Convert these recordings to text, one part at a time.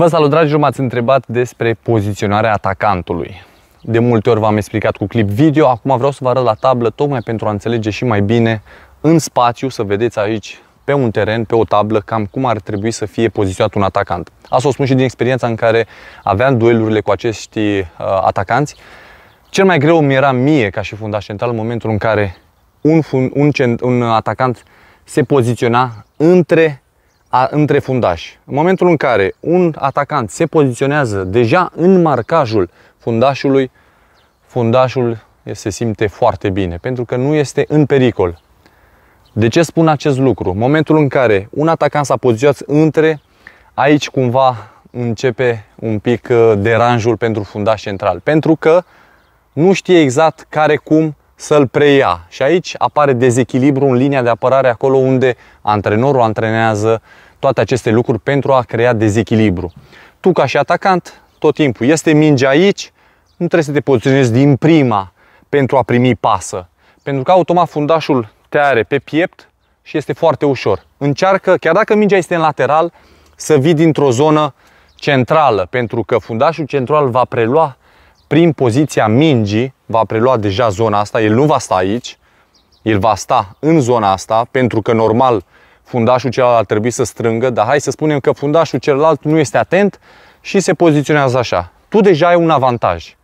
Vă salut, dragi. m-ați întrebat despre poziționarea atacantului. De multe ori v-am explicat cu clip video, acum vreau să vă arăt la tablă, tocmai pentru a înțelege și mai bine în spațiu, să vedeți aici pe un teren, pe o tablă, cam cum ar trebui să fie poziționat un atacant. Asta o spun și din experiența în care aveam duelurile cu acești uh, atacanți. Cel mai greu mi era mie, ca și fundaș central, în momentul în care un, un, un, un atacant se poziționa între a, între fundași. În momentul în care un atacant se poziționează deja în marcajul fundașului, fundașul se simte foarte bine, pentru că nu este în pericol. De ce spun acest lucru? În momentul în care un atacant s-a poziționat între, aici cumva începe un pic uh, deranjul pentru fundaș central, pentru că nu știe exact care, cum să-l preia. Și aici apare dezechilibru în linia de apărare, acolo unde antrenorul antrenează toate aceste lucruri pentru a crea dezechilibru. Tu, ca și atacant, tot timpul este minge aici, nu trebuie să te poziționezi din prima pentru a primi pasă. Pentru că automat fundașul te are pe piept și este foarte ușor. Încearcă, chiar dacă mingea este în lateral, să vii dintr-o zonă centrală, pentru că fundașul central va prelua prin poziția mingii va prelua deja zona asta, el nu va sta aici, el va sta în zona asta, pentru că normal fundașul celălalt ar trebui să strângă, dar hai să spunem că fundașul celălalt nu este atent și se poziționează așa. Tu deja ai un avantaj.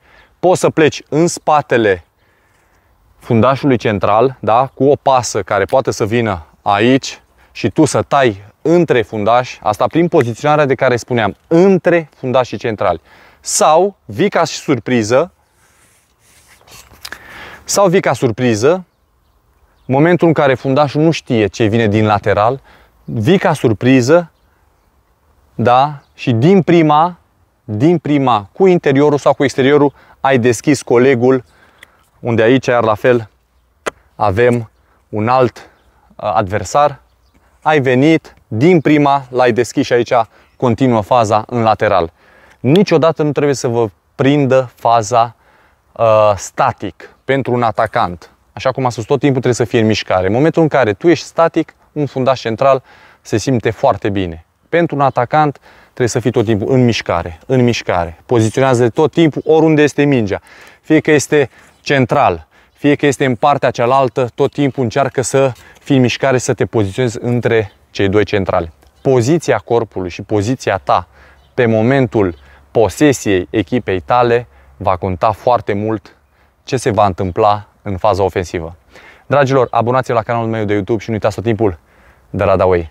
Poți să pleci în spatele fundașului central, da? cu o pasă care poate să vină aici și tu să tai între fundași, asta prin poziționarea de care spuneam, între fundașii centrali sau vii ca și surpriză sau vii ca surpriză momentul în care fundașul nu știe ce vine din lateral, vii ca surpriză da, și din prima, din prima, cu interiorul sau cu exteriorul, ai deschis colegul, unde aici, iar la fel, avem un alt uh, adversar. Ai venit, din prima, l-ai deschis și aici continuă faza în lateral. Niciodată nu trebuie să vă prindă faza uh, static pentru un atacant. Așa cum a spus, tot timpul trebuie să fie în mișcare. În momentul în care tu ești static, un fundaș central se simte foarte bine. Pentru un atacant trebuie să fii tot timpul în mișcare, în mișcare. Poziționează tot timpul oriunde este mingea. Fie că este central, fie că este în partea cealaltă, tot timpul încearcă să fii în mișcare, să te poziționezi între cei doi centrale. Poziția corpului și poziția ta pe momentul posesiei echipei tale va conta foarte mult ce se va întâmpla în faza ofensivă. Dragilor, abonați-vă la canalul meu de YouTube și nu uitați tot timpul de Radaway.